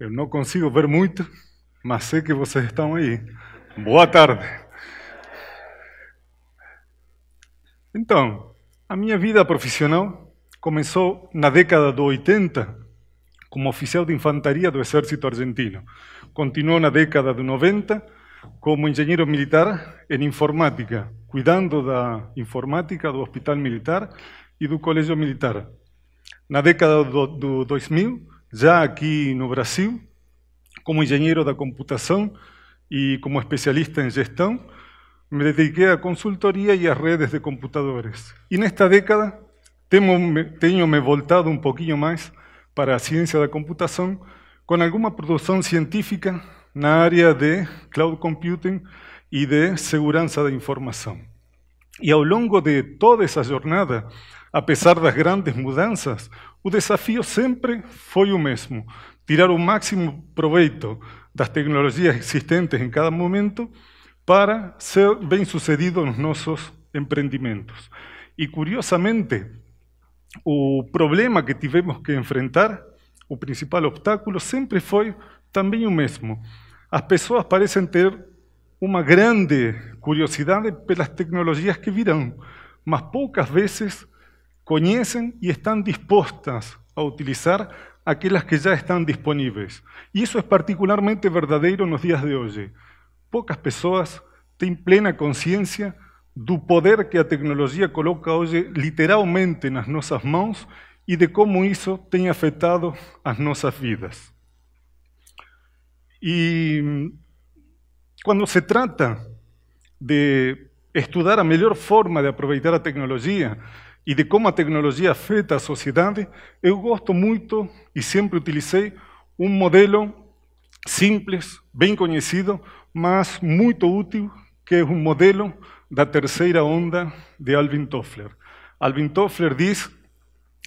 Eu não consigo ver muito, mas sei que vocês estão aí. Boa tarde. Então, a minha vida profissional começou na década de 80 como oficial de infantaria do Exército Argentino. Continuou na década de 90 como engenheiro militar em informática, cuidando da informática do Hospital Militar e do Colégio Militar. Na década do 2000, Ya aquí en Brasil, como ingeniero de computación y como especialista en gestión, me dediqué a consultoría y a redes de computadores. Y en esta década tenho me voltado un poquito más para ciencia de la computación con alguna producción científica na área de cloud computing y de seguridad de información. Y a lo largo de toda esa jornada, a de las grandes mudanzas, O desafio sempre foi o mesmo: tirar o máximo proveito das tecnologias existentes em cada momento para ser bem-sucedido nos nossos empreendimentos. E curiosamente, o problema que tivemos que enfrentar, o principal obstáculo, sempre foi também o mesmo. As pessoas parecem ter uma grande curiosidade pelas tecnologias que virão, mas poucas vezes conocen y están dispuestas a utilizar aquellas que ya están disponibles. Y eso es particularmente verdadero en los días de hoy. Pocas personas tienen plena conciencia del poder que la tecnología coloca hoy literalmente en nuestras manos y de cómo eso ha afectado a nuestras vidas. Y mm, cuando se trata de estudiar la mejor forma de aprovechar la tecnología, y de cómo la tecnología afeta a sociedad eu gosto mucho y e siempre utilizei un um modelo simples, bien conocido, mas muy útil, que es un um modelo da tercera onda de Alvin Toffler. Alvin Toffler dice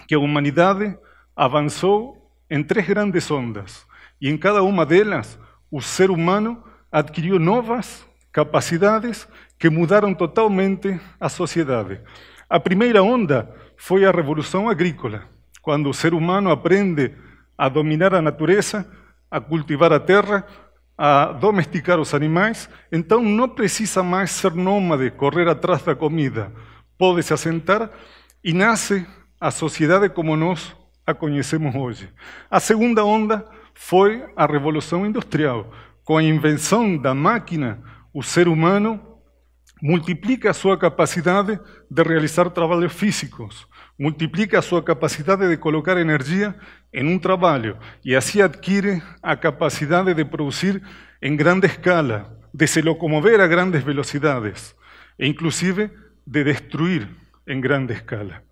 que a humanidad avanzó en em tres grandes ondas, y e en em cada una de delas el ser humano adquirió nuevas capacidades que mudaram totalmente a sociedade. A primeira onda foi a revolução agrícola, quando o ser humano aprende a dominar a natureza, a cultivar a terra, a domesticar os animais, então não precisa mais ser nômade, correr atrás da comida. Pode se assentar e nasce a sociedade como nós a conhecemos hoje. A segunda onda foi a revolução industrial. Com a invenção da máquina, o ser humano multiplica su capacidad de realizar trabajos físicos, multiplica su capacidad de colocar energía en un trabajo, y así adquiere la capacidad de producir en grande escala, de se locomover a grandes velocidades e inclusive de destruir en grande escala.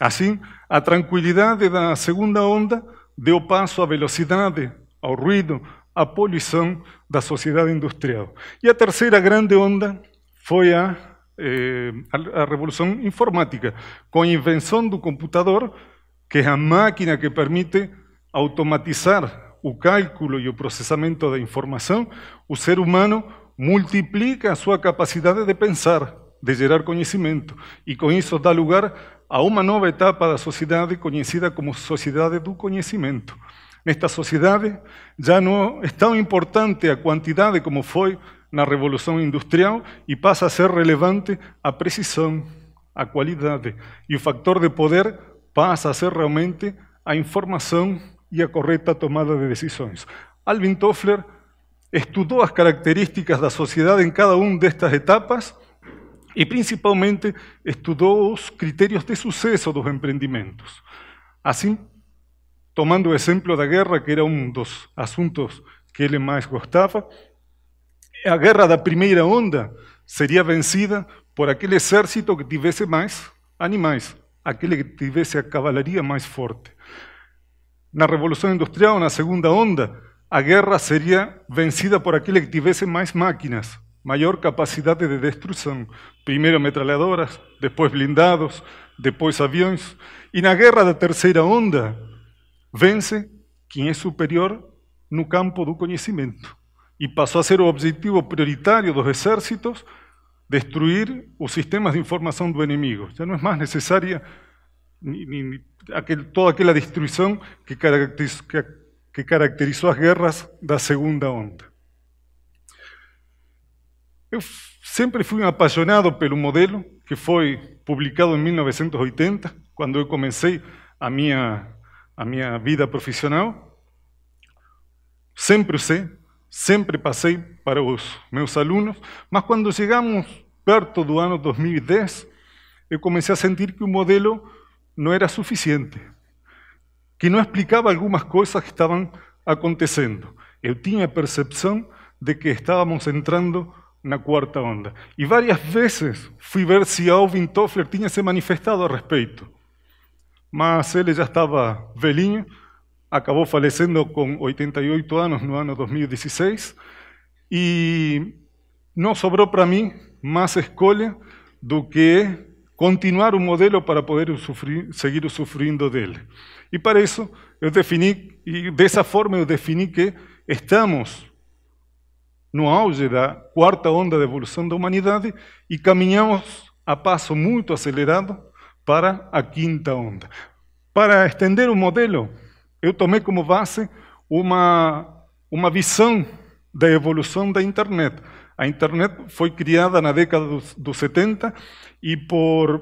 Así, a tranquilidad de la segunda onda dio paso a velocidad, al ruido, a polución de la sociedad industrial. Y a tercera grande onda fue a, eh, a, informática, con la invención del computador, que es la máquina que permite automatizar o cálculo y o procesamiento de información, o ser humano multiplica su capacidad de pensar, de generar conocimiento, y con eso da lugar a una nueva etapa la sociedad conocida como sociedade do conocimiento esta sociedad ya no es tan importante a quantidade como fue la Revolución Industrial y pasa a ser relevante a precisión, a calidad y el factor de poder pasa a ser realmente a información y a correcta tomada de decisiones. Alvin Toffler estudió las características de la sociedad en cada una de estas etapas y principalmente estudió los criterios de suceso de los emprendimientos. Así, tomando el ejemplo de la guerra, que era uno de los asuntos que él más gustaba, a guerra da primeira onda seria vencida por aquele exército que tivesse mais animais, aquele que tivesse a cavalaria mais forte. Na Revolução Industrial, na segunda onda, a guerra seria vencida por aquele que tivesse mais máquinas, maior capacidade de destruição. Primeiro metralhadoras, depois blindados, depois aviões. E na guerra da terceira onda, vence quem é superior no campo do conhecimento. y pasó a ser objetivo de los ejércitos destruir los sistemas de información de enemigos. Ya no es más necesaria toda aquella destrucción que, caracterizó las guerras de la guerras segunda onda. Yo siempre fui apasionado por un modelo que fue publicado en 1980, cuando yo comencé a mi a mi vida profesional. Siempre usé Siempre pasé para los meus alumnos, mas cuando llegamos perto do 2010, e yo comencé a sentir que un modelo no era suficiente, que no explicaba algunas cosas que estaban acontecendo. Yo tenía percepción de que estábamos entrando na cuarta onda. Y varias veces fui ver si Alvin Toffler tinha se manifestado al respecto. Mas él ya estaba velhinho, acabó falleciendo con 88 años, no año 2016 y no sobró para mí más escolha do que continuar un modelo para poder sufrir seguir de él. Y para eso, yo definí, y de esa forma yo definí que estamos no auge la cuarta onda de de la humanidad y caminamos a paso muy acelerado para a quinta onda. Para extender un modelo, eu tomei como base uma, uma visão da evolução da internet. A internet foi criada na década dos, dos 70 e por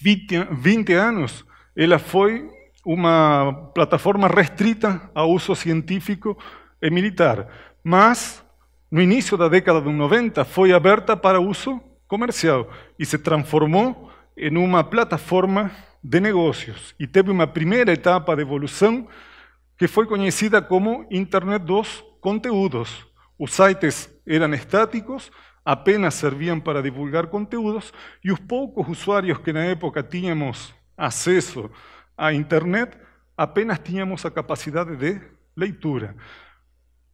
20, 20 anos ela foi uma plataforma restrita a uso científico e militar. Mas, no início da década de 90, foi aberta para uso comercial e se transformou en una plataforma de negocios y tuvo una primera etapa de evolución que fue conocida como Internet dos Conteúdos. Los sites eran estáticos, apenas servían para divulgar contenidos, y los pocos usuarios que en la época teníamos acceso a Internet apenas teníamos la capacidad de leitura.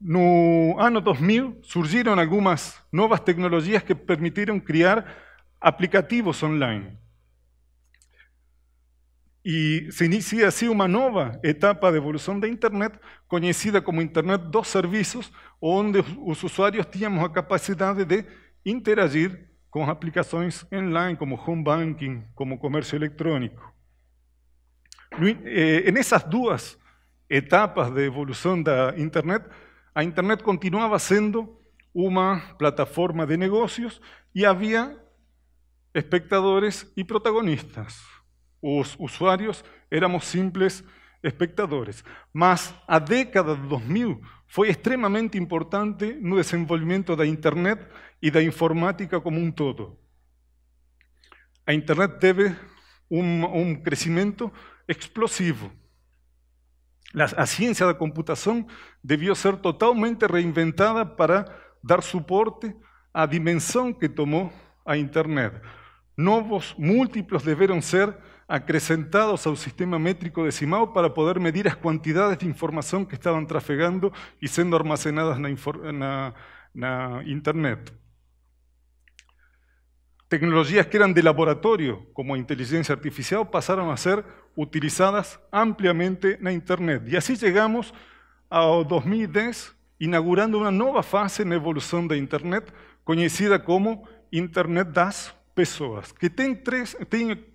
No año 2000 surgieron algunas nuevas tecnologías que permitieron crear aplicativos online. Y se inicia así una nueva etapa de evolución de internet, conocida como Internet dos servicios, donde los usuarios teníamos la capacidad de interagir con aplicaciones online, como home banking, como comercio electrónico. Eh, en esas dos etapas de evolución de internet, a internet continuaba siendo una plataforma de negocios y había espectadores y protagonistas usuarios, éramos simples espectadores. Mas a década de 2000 fue extremadamente importante el desenvolvimento de internet y de informática como un todo. A internet debe un crecimiento crescimento explosivo. ciencia de la computación debió ser totalmente reinventada para dar a la dimensión que tomó a internet. Novos múltiplos debieron ser acrecentados a un sistema métrico decimado para poder medir las cuantidades de información que estaban trafegando y siendo almacenadas en internet. Tecnologías que eran de laboratorio, como inteligencia artificial, pasaron a ser utilizadas ampliamente en internet. Y así llegamos a 2010, inaugurando una nueva fase en la evolución de internet, conocida como Internet das pessoas, que tem, tres,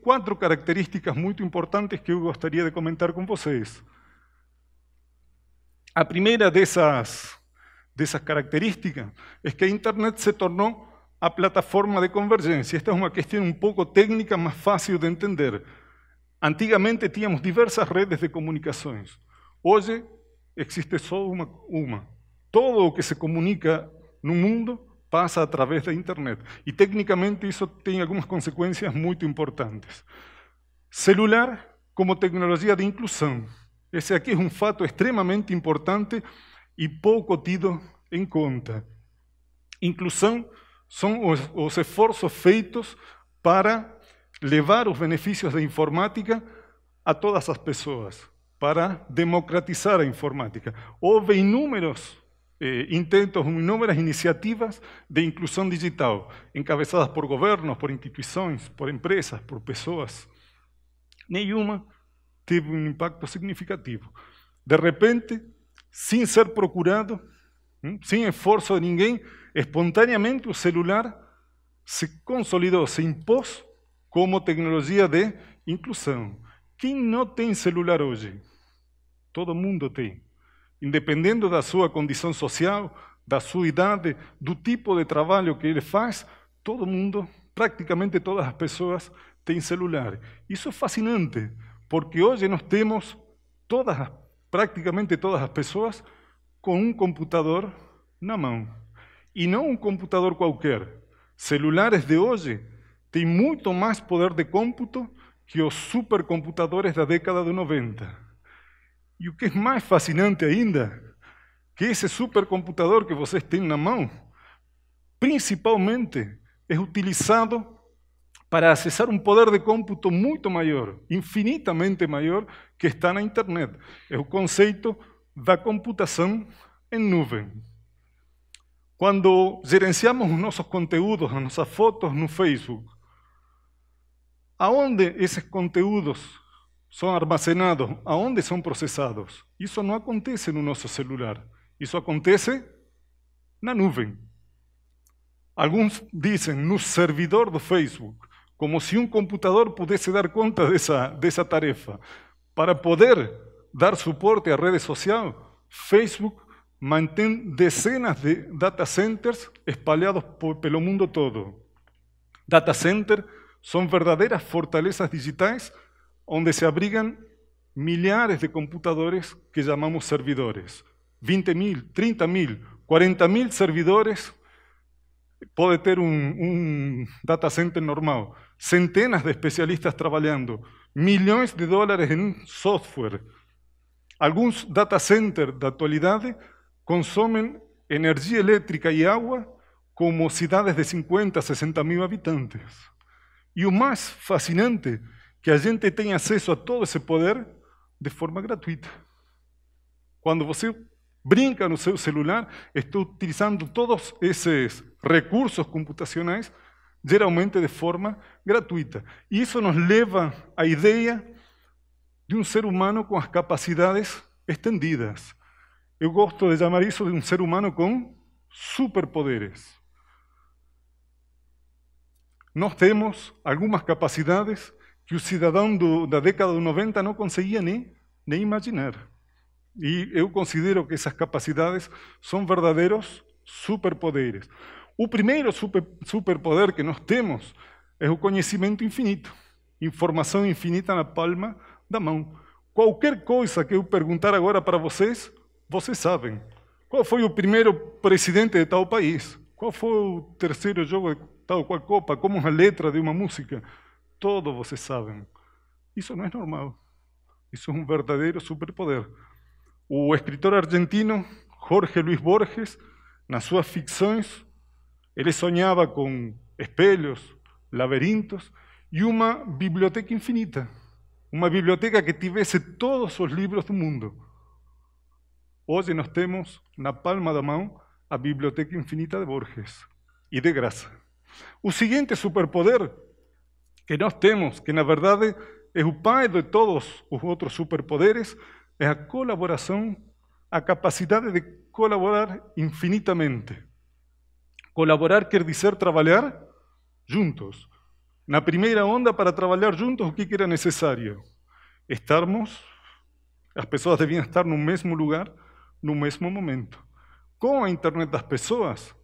quatro características muy importantes que yo gustaría de comentar com vocês. A primeira de esas características es que internet se tornó a plataforma de convergencia. Esta es una cuestión un poco técnica, más fácil de entender. Antigamente teníamos diversas redes de comunicaciones. Hoy existe solo una. Todo lo que se comunica en un mundo pasa a través de Internet. Y técnicamente eso tiene algunas consecuencias muy importantes. Celular como tecnología de inclusión. Ese aquí es un fato extremadamente importante y poco tido en cuenta. Inclusión son los esfuerzos feitos para levar los beneficios de informática a todas las personas, para democratizar la informática. Hubo inúmeros eh, intentos, inúmeras iniciativas de inclusión digital, encabezadas por gobiernos, por instituciones, por empresas, por personas. Ninguna tuvo un impacto significativo. De repente, sin ser procurado, sin esfuerzo de nadie, espontáneamente el celular se consolidó, se impuso como tecnología de inclusión. ¿Quién no tiene celular hoy? Todo mundo tiene. Independiendo de su condición social, de su edad, del tipo de trabajo que él faz, todo mundo, prácticamente todas las personas tem celular. Eso es fascinante, porque hoy nos tenemos todas, prácticamente todas las personas, con un computador na mão. y no un computador cualquier. Celulares de hoy tienen mucho más poder de cómputo que los supercomputadores de la década de 90. Y o que es más fascinante ainda, que ese supercomputador que vocês en na mão, principalmente es utilizado para acessar un poder de cómputo mucho mayor, infinitamente mayor que está na internet. É o conceito da computación em nuvem. Cuando gerenciamos nuestros conteúdos, nuestras fotos no Facebook, aonde esos conteúdos ¿Son almacenados? ¿A dónde son procesados? Eso no acontece en un oso celular, Eso acontece en nube. Algunos dicen, en un servidor de Facebook, como si un computador pudiese dar cuenta de esa tarea. Para poder dar soporte a redes sociales, Facebook mantiene decenas de data centers espalhados por, el mundo todo. Data centers son verdaderas fortalezas digitales donde se abrigan millares de computadores que llamamos servidores. 20.000, 30.000, 40.000 servidores puede tener un data center normal. Centenas de especialistas trabajando. Millones de dólares en software. Algunos data centers de actualidad consumen energía eléctrica y agua como ciudades de 50, 60 mil habitantes. Y lo más fascinante que la gente tenga acceso a todo ese poder de forma gratuita. Cuando você brinca no seu celular, está utilizando todos esos recursos computacionais generalmente de forma gratuita. Y eso nos leva la idea de un ser humano con las capacidades extendidas. Eu gosto de llamar eso de un ser humano con superpoderes. Nós tenemos algunas capacidades que o cidadão do, da década de 90 não conseguia nem, nem imaginar. E eu considero que essas capacidades são verdadeiros superpoderes. O primeiro super, superpoder que nós temos é o conhecimento infinito, informação infinita na palma da mão. Qualquer coisa que eu perguntar agora para vocês, vocês sabem. Qual foi o primeiro presidente de tal país? Qual foi o terceiro jogo de tal qual copa? Como é a letra de uma música? Todo ustedes saben, eso no es normal. eso es un um verdadero superpoder. O escritor argentino Jorge Luis Borges, nació a ficciones Él soñaba con espejos, laberintos y e una biblioteca infinita. una biblioteca que tivese todos los libros del mundo. Hoy nos temos na palma la mano a Biblioteca Infinita de Borges y e de grasa Un siguiente superpoder que no tenemos que la verdad es un padre de todos los otros superpoderes, es la colaboración, la capacidad de colaborar infinitamente. Colaborar quiere decir trabajar juntos. la primera onda, para trabajar juntos, ¿qué era necesario? Estarmos, las personas debían estar en un mismo lugar, en un mismo momento. Con internet las personas,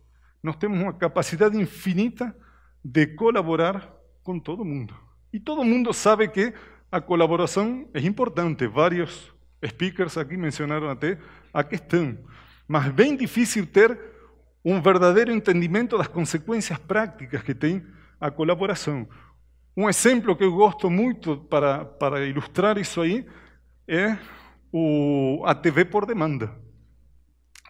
nos tenemos una capacidad infinita de colaborar con todo mundo. y todo mundo sabe que la colaboración es importante. Varios speakers aquí mencionaron a até a están. Mas bien difícil tener un verdadero entendimiento de las consecuencias prácticas que tiene a colaboración. Un ejemplo que eu gosto mucho para, para ilustrar eso ahí es la a TV por demanda.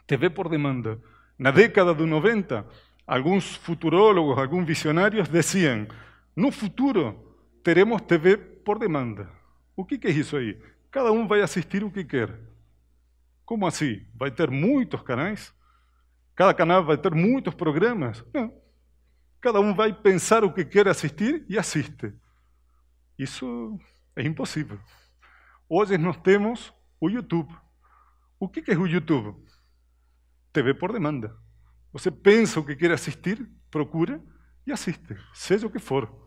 TV por demanda. la década de 90, algunos futurólogos, algunos visionarios decían no futuro, teremos TV por demanda. O que, que é isso aí? Cada um vai assistir o que quer. Como ¿Va a ter muchos canais? Cada canal va a ter muchos programas? Não. Cada va a pensar o que quer assistir y assiste. Isso es imposible. Hoje nós temos o YouTube. O que é o YouTube? TV por demanda. Você pensa o que quer assistir, procura y assiste, seja o que for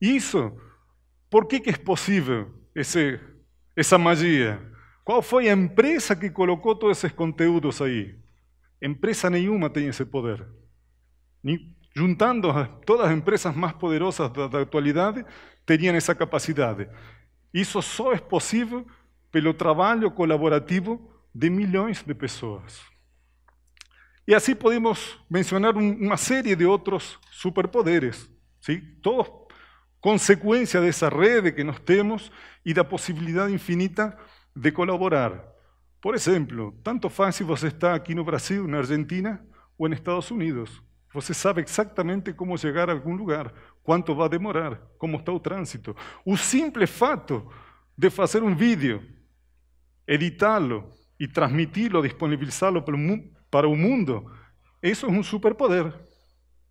eso, por qué que es posible magia? ¿Cuál fue la empresa que colocó todos esos conteúdos ahí? Empresa nenhuma tenía ese poder. Juntando a todas las empresas más poderosas de actualidad, tenían esa capacidad. capacidad eso es posible por pelo trabajo colaborativo de millones de personas. Y e así podemos mencionar una um, serie de otros superpoderes, ¿sí? todos consecuencia de esa red de que nos temos y la posibilidad infinita de colaborar. Por ejemplo, tanto fácil vos está aquí en Brasil, en Argentina o en Estados Unidos. Vos sabe exactamente cómo llegar a algún lugar, cuánto va a demorar, cómo está el tránsito. Un simple fato de hacer un vídeo, editarlo y transmitirlo, disponibilizarlo para un mundo, eso es un superpoder.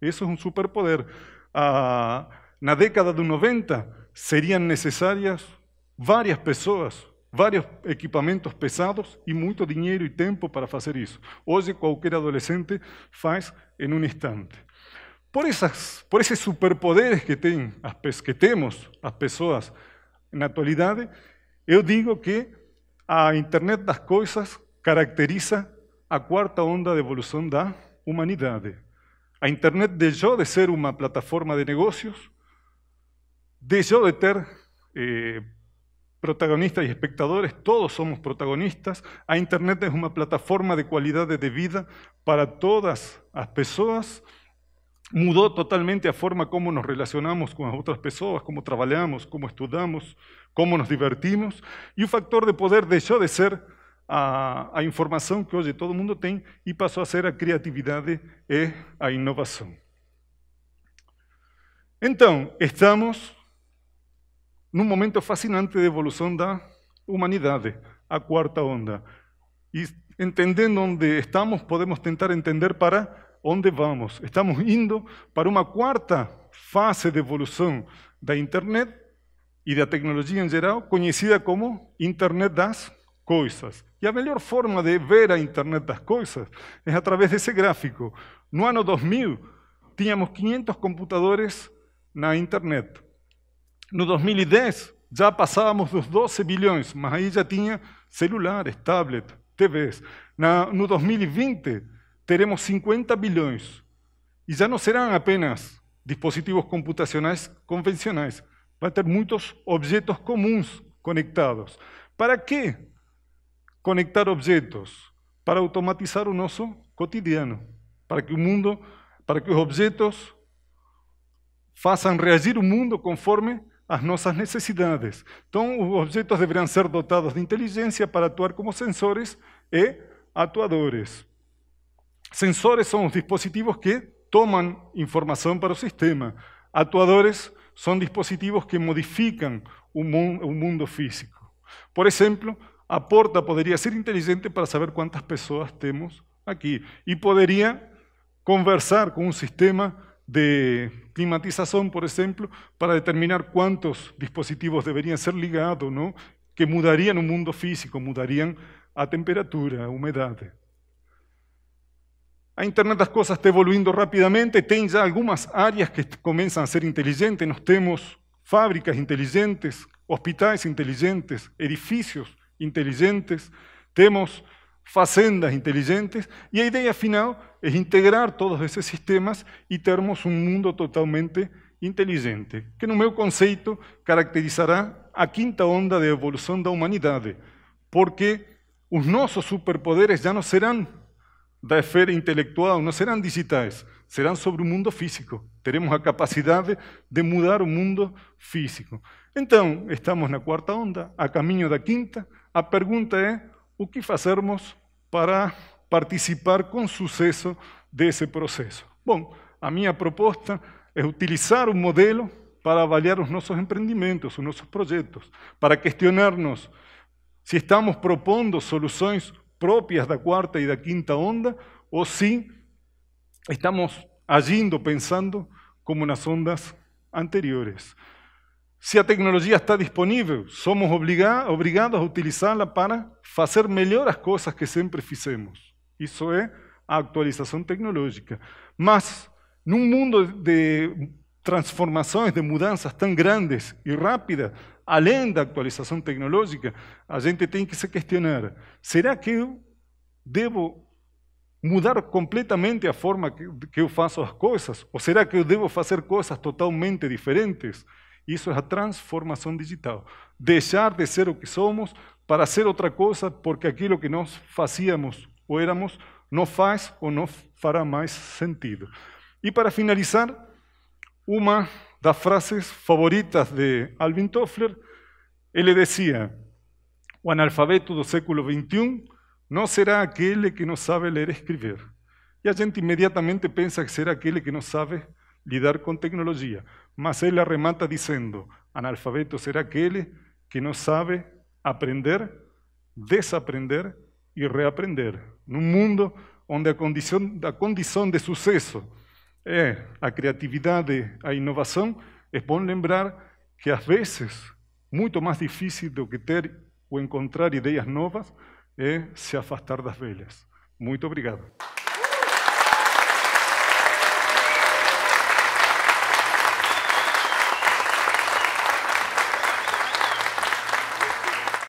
eso es un superpoder. Ah, la década de 90 serían necesarias varias personas, varios equipamentos pesados y mucho dinero y tiempo para hacer eso. Hoy, cualquier adolescente hace en un instante. Por, esos por superpoderes que, tenemos las personas en la actualidad, yo yo digo que a internet das coisas caracteriza a cuarta onda de evolución da humanidad. A internet dejó de ser una plataforma de negocios, Dejó De ser eh, protagonistas y espectadores, todos somos protagonistas. A Internet es una plataforma de cualidades de vida para todas las personas. Mudó totalmente a forma como nos relacionamos con otras personas, personas como trabajamos, como estudiamos, cómo nos divertimos. Y un factor de poder dejó de ser a, información que hoy todo el mundo tiene y pasó a ser a creatividad e a innovación. Entonces, estamos un momento fascinante de evolução da humanidad, a cuarta onda. Y entendiendo dónde estamos, podemos tentar entender para dónde vamos. Estamos indo para una cuarta fase de evolución de internet e da tecnología en general, conocida como Internet das Coisas. Y la mejor forma de ver a Internet das Coisas través de ese gráfico. No ano 2000, teníamos 500 computadores na internet. No 2010 ya pasábamos los 12 billones, más ahí ya tenía celulares, tablets, TVs. En no 2020 teremos 50 billones. Y ya no serán apenas dispositivos computacionales convencionales. Va a tener muchos objetos comunes conectados. Para qué conectar objetos? Para automatizar un nosso cotidiano, para que los mundo, para que os objetos façam reagir o mundo conforme a nuestras necesidades. Entonces, os objetos deberían ser dotados de inteligencia para actuar como sensores e actuadores. Sensores son los dispositivos que toman información para el sistema. Actuadores son dispositivos que modifican un mundo físico. Por ejemplo, a porta ser inteligente para saber cuántas personas tenemos aquí. Y podría conversar con un sistema de climatización, por ejemplo, para determinar cuántos dispositivos deberían ser ligados, ¿no? que mudarían un mundo físico, mudarían a temperatura, a humedad. A internet las Cosas está evolucionando rápidamente, tiene ya algunas áreas que comienzan a ser inteligentes, Nos temos fábricas inteligentes, hospitales inteligentes, edificios inteligentes, tenemos facendas inteligentes, y la idea final es integrar todos esos sistemas y termos un mundo totalmente inteligente, que no mi conceito caracterizará a quinta onda de evolución de la humanidad, porque los nossos superpoderes ya no serán de esfera intelectual, no serán digitales, serán sobre un mundo físico. Tenemos la capacidad de mudar un mundo físico. Entonces, estamos en la cuarta onda, a de la quinta. A pregunta es, ¿qué hacemos para participar suceso suceso ese proceso. proceso. a mi propuesta es utilizar un modelo para avaliar nuestros emprendimientos, nuestros proyectos, para cuestionarnos si estamos propondo de la cuarta y de la quinta onda o si estamos allí pensando como en las ondas anteriores. Si la tecnología está disponible, somos obligados a utilizarla para hacer mejor las cosas que siempre hicimos. Isso é eh, a atualização tecnológica. Mas, num mundo de transformações, de mudanças tan grandes y rápidas, além da actualización tecnológica, a gente tem que se questionar: será que eu devo mudar completamente a forma que eu faço as coisas? Ou será que eu devo fazer coisas totalmente diferentes? Eso es a transformación digital. Dejar de ser lo que somos para ser otra cosa, porque aquilo que nós fazíamos o éramos, no faz o não fará más sentido. Y para finalizar, uma las frases favoritas de Alvin Toffler, ele decía, O analfabeto do século XXI no será aquel que no sabe leer y escribir. Y a gente inmediatamente pensa que será aquel que no sabe lidar con tecnología. Mas ele arremata diciendo: analfabeto será aquel que no sabe aprender, desaprender e reaprender. Num mundo onde a condição, a condição de sucesso é eh, a criatividade, eh, a inovação, é bom lembrar que às vezes, muito mais difícil do que ter ou encontrar ideias novas, é se afastar das velhas. Muito obrigado.